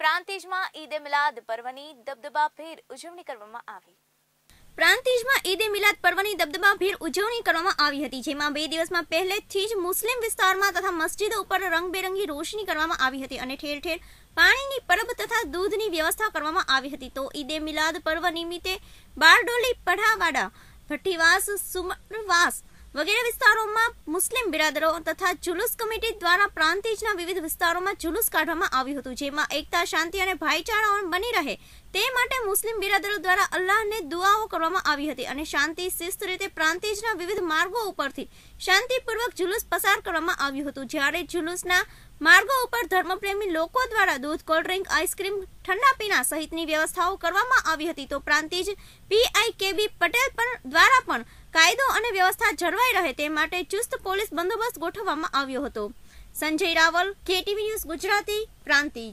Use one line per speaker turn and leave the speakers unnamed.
પ્રાંતિજમાં ઈદે મિલાદ પર્વની દબદબા દબદબાભેર ઉજવણી કરવામાં આવી
પ્રાંતિજમાં ઈદે મિલાદ પર્વની દબદબા દબદબાભેર ઉજવણી કરવામાં આવી હતી જેમાં બે દિવસમાં પહેલેથી જ મુસ્લિમ વિસ્તારમાં તથા મસ્જિદો ઉપર રંગબેરંગી રોશની કરવામાં આવી હતી અને ઠેર ઠેર પાણીની પરબ તથા દૂધની વ્યવસ્થા કરવામાં આવી હતી તો ઈદે મિલાદ પર્વ નિમિત્તે બારડોલી પઢાવાડા ભઠ્ઠીવાસ સુમરવાસ વગેરે વિસ્તારોમાં મુસ્લિમ બિરાદરો તથા જુલુસ કમિટી દ્વારા પ્રાંતિજના વિવિધ વિસ્તારોમાં જુલુસ કાઢવામાં આવ્યું હતું જેમાં એકતા શાંતિ અને ભાઈચારા બની રહે તે માટે મુસ્લિમ બિરાદરો દ્વારા અલ્લાહને દુઆઓ કરવામાં આવી હતી અને શાંતિ શિસ્ત રીતે પ્રાંતિજના વિવિધ માર્ગો ઉપરથી શાંતિપૂર્વક જુલુસ પસાર કરવામાં આવ્યું હતું જ્યારે જુલુસના માર્ગો ઉપર ધર્મપ્રેમી લોકો દ્વારા દૂધ કોલ્ડ્રિંક આઈસ્ક્રીમ ઠંડા પીણા સહિતની વ્યવસ્થાઓ કરવામાં આવી હતી તો પ્રાંતિજ પીઆઈ કેબી પટેલ પણ દ્વારા પણ કાયદો અને વ્યવસ્થા જળવાઈ રહે તે માટે ચુસ્ત પોલીસ બંદોબસ્ત ગોઠવવામાં આવ્યો હતો સંજય રાવલ કેટીવી ન્યૂઝ ગુજરાતી પ્રાંતિજ